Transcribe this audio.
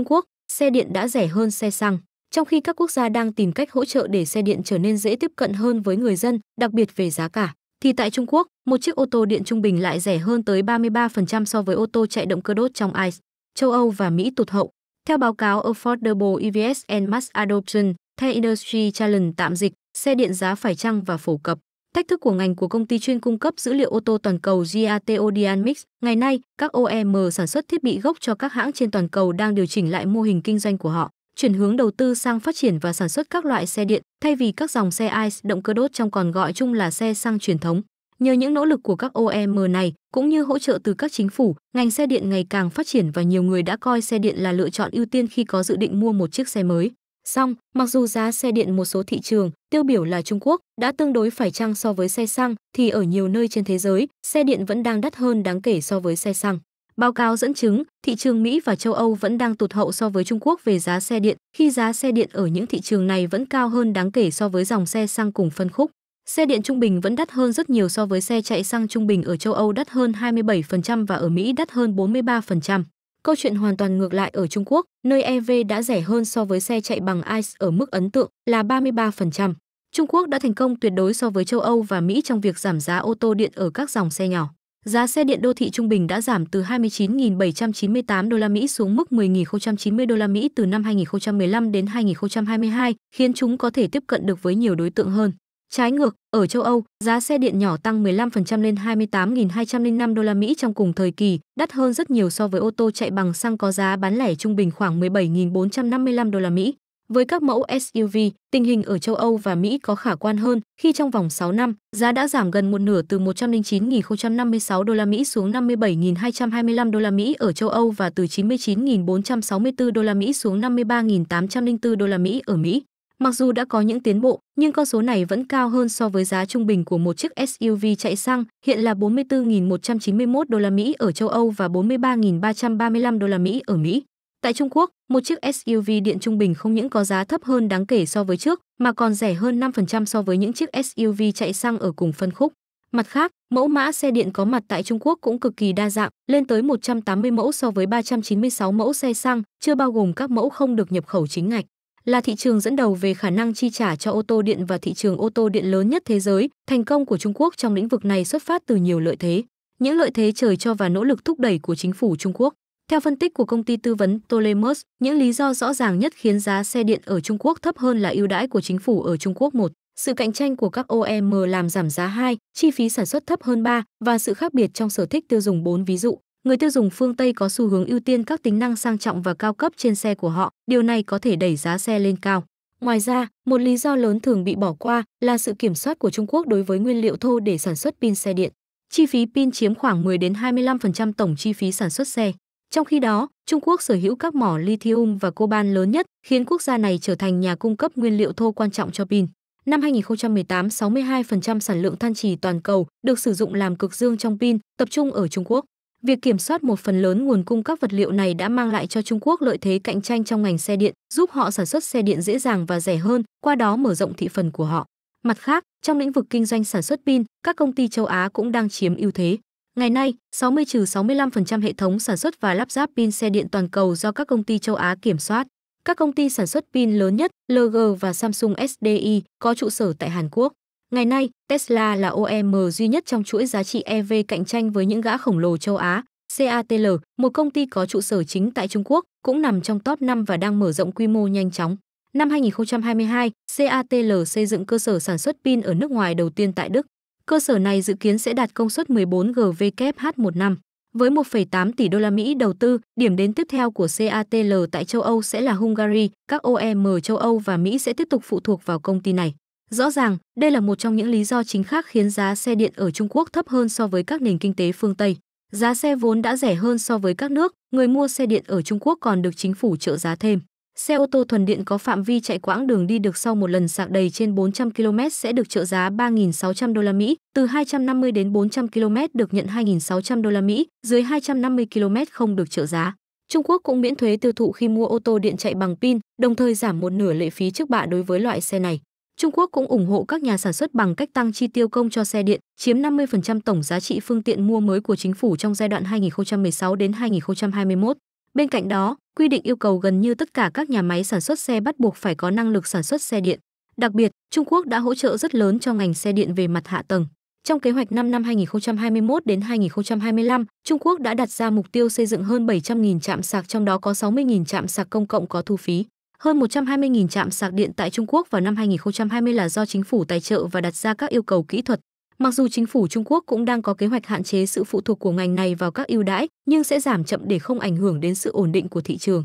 Trung Quốc, xe điện đã rẻ hơn xe xăng. Trong khi các quốc gia đang tìm cách hỗ trợ để xe điện trở nên dễ tiếp cận hơn với người dân, đặc biệt về giá cả, thì tại Trung Quốc, một chiếc ô tô điện trung bình lại rẻ hơn tới 33% so với ô tô chạy động cơ đốt trong ICE. Châu Âu và Mỹ tụt hậu. Theo báo cáo Affordable EVs and Mass Adoption, The Industry Challenge tạm dịch, xe điện giá phải chăng và phổ cập. Thách thức của ngành của công ty chuyên cung cấp dữ liệu ô tô toàn cầu GATO Dynamics, ngày nay, các OEM sản xuất thiết bị gốc cho các hãng trên toàn cầu đang điều chỉnh lại mô hình kinh doanh của họ, chuyển hướng đầu tư sang phát triển và sản xuất các loại xe điện thay vì các dòng xe ICE động cơ đốt trong còn gọi chung là xe xăng truyền thống. Nhờ những nỗ lực của các OEM này cũng như hỗ trợ từ các chính phủ, ngành xe điện ngày càng phát triển và nhiều người đã coi xe điện là lựa chọn ưu tiên khi có dự định mua một chiếc xe mới. Xong, mặc dù giá xe điện một số thị trường, tiêu biểu là Trung Quốc, đã tương đối phải chăng so với xe xăng, thì ở nhiều nơi trên thế giới, xe điện vẫn đang đắt hơn đáng kể so với xe xăng. Báo cáo dẫn chứng, thị trường Mỹ và châu Âu vẫn đang tụt hậu so với Trung Quốc về giá xe điện, khi giá xe điện ở những thị trường này vẫn cao hơn đáng kể so với dòng xe xăng cùng phân khúc. Xe điện trung bình vẫn đắt hơn rất nhiều so với xe chạy xăng trung bình ở châu Âu đắt hơn 27% và ở Mỹ đắt hơn 43%. Câu chuyện hoàn toàn ngược lại ở Trung Quốc, nơi EV đã rẻ hơn so với xe chạy bằng ICE ở mức ấn tượng là 33%. Trung Quốc đã thành công tuyệt đối so với châu Âu và Mỹ trong việc giảm giá ô tô điện ở các dòng xe nhỏ. Giá xe điện đô thị trung bình đã giảm từ 29.798 đô la Mỹ xuống mức 10.090 đô la Mỹ từ năm 2015 đến 2022, khiến chúng có thể tiếp cận được với nhiều đối tượng hơn. Trái ngược, ở châu Âu, giá xe điện nhỏ tăng 15% lên 28.205 đô la Mỹ trong cùng thời kỳ, đắt hơn rất nhiều so với ô tô chạy bằng xăng có giá bán lẻ trung bình khoảng 17.455 đô la Mỹ. Với các mẫu SUV, tình hình ở châu Âu và Mỹ có khả quan hơn khi trong vòng 6 năm, giá đã giảm gần một nửa từ 109.056 đô la Mỹ xuống 57.225 đô la Mỹ ở châu Âu và từ 99.464 đô la Mỹ xuống 53.804 đô la Mỹ ở Mỹ. Mặc dù đã có những tiến bộ, nhưng con số này vẫn cao hơn so với giá trung bình của một chiếc SUV chạy xăng, hiện là 44.191 đô la Mỹ ở châu Âu và 43.335 đô la Mỹ ở Mỹ. Tại Trung Quốc, một chiếc SUV điện trung bình không những có giá thấp hơn đáng kể so với trước, mà còn rẻ hơn 5% so với những chiếc SUV chạy xăng ở cùng phân khúc. Mặt khác, mẫu mã xe điện có mặt tại Trung Quốc cũng cực kỳ đa dạng, lên tới 180 mẫu so với 396 mẫu xe xăng, chưa bao gồm các mẫu không được nhập khẩu chính ngạch là thị trường dẫn đầu về khả năng chi trả cho ô tô điện và thị trường ô tô điện lớn nhất thế giới. Thành công của Trung Quốc trong lĩnh vực này xuất phát từ nhiều lợi thế, những lợi thế trời cho và nỗ lực thúc đẩy của chính phủ Trung Quốc. Theo phân tích của công ty tư vấn Tolemus, những lý do rõ ràng nhất khiến giá xe điện ở Trung Quốc thấp hơn là ưu đãi của chính phủ ở Trung Quốc một, sự cạnh tranh của các OEM làm giảm giá 2, chi phí sản xuất thấp hơn 3 và sự khác biệt trong sở thích tiêu dùng 4 ví dụ người tiêu dùng phương Tây có xu hướng ưu tiên các tính năng sang trọng và cao cấp trên xe của họ, điều này có thể đẩy giá xe lên cao. Ngoài ra, một lý do lớn thường bị bỏ qua là sự kiểm soát của Trung Quốc đối với nguyên liệu thô để sản xuất pin xe điện. Chi phí pin chiếm khoảng 10 đến 25% tổng chi phí sản xuất xe. Trong khi đó, Trung Quốc sở hữu các mỏ lithium và coban lớn nhất, khiến quốc gia này trở thành nhà cung cấp nguyên liệu thô quan trọng cho pin. Năm 2018, 62% sản lượng than trì toàn cầu được sử dụng làm cực dương trong pin, tập trung ở Trung Quốc. Việc kiểm soát một phần lớn nguồn cung các vật liệu này đã mang lại cho Trung Quốc lợi thế cạnh tranh trong ngành xe điện, giúp họ sản xuất xe điện dễ dàng và rẻ hơn, qua đó mở rộng thị phần của họ. Mặt khác, trong lĩnh vực kinh doanh sản xuất pin, các công ty châu Á cũng đang chiếm ưu thế. Ngày nay, 60-65% hệ thống sản xuất và lắp ráp pin xe điện toàn cầu do các công ty châu Á kiểm soát. Các công ty sản xuất pin lớn nhất, LG và Samsung SDI, có trụ sở tại Hàn Quốc. Ngày nay, Tesla là OEM duy nhất trong chuỗi giá trị EV cạnh tranh với những gã khổng lồ châu Á. CATL, một công ty có trụ sở chính tại Trung Quốc, cũng nằm trong top 5 và đang mở rộng quy mô nhanh chóng. Năm 2022, CATL xây dựng cơ sở sản xuất pin ở nước ngoài đầu tiên tại Đức. Cơ sở này dự kiến sẽ đạt công suất 14 GWh một năm. Với 1,8 tỷ đô la Mỹ đầu tư, điểm đến tiếp theo của CATL tại châu Âu sẽ là Hungary, các OEM châu Âu và Mỹ sẽ tiếp tục phụ thuộc vào công ty này. Rõ ràng, đây là một trong những lý do chính khác khiến giá xe điện ở Trung Quốc thấp hơn so với các nền kinh tế phương Tây. Giá xe vốn đã rẻ hơn so với các nước, người mua xe điện ở Trung Quốc còn được chính phủ trợ giá thêm. Xe ô tô thuần điện có phạm vi chạy quãng đường đi được sau một lần sạc đầy trên 400 km sẽ được trợ giá 3.600 đô la Mỹ, từ 250 đến 400 km được nhận 2.600 đô la Mỹ, dưới 250 km không được trợ giá. Trung Quốc cũng miễn thuế tiêu thụ khi mua ô tô điện chạy bằng pin, đồng thời giảm một nửa lệ phí trước bạ đối với loại xe này. Trung Quốc cũng ủng hộ các nhà sản xuất bằng cách tăng chi tiêu công cho xe điện, chiếm 50% tổng giá trị phương tiện mua mới của chính phủ trong giai đoạn 2016 đến 2021. Bên cạnh đó, quy định yêu cầu gần như tất cả các nhà máy sản xuất xe bắt buộc phải có năng lực sản xuất xe điện. Đặc biệt, Trung Quốc đã hỗ trợ rất lớn cho ngành xe điện về mặt hạ tầng. Trong kế hoạch 5 năm 2021 đến 2025, Trung Quốc đã đặt ra mục tiêu xây dựng hơn 700.000 trạm sạc trong đó có 60.000 trạm sạc công cộng có thu phí. Hơn 120.000 trạm sạc điện tại Trung Quốc vào năm 2020 là do chính phủ tài trợ và đặt ra các yêu cầu kỹ thuật. Mặc dù chính phủ Trung Quốc cũng đang có kế hoạch hạn chế sự phụ thuộc của ngành này vào các ưu đãi, nhưng sẽ giảm chậm để không ảnh hưởng đến sự ổn định của thị trường.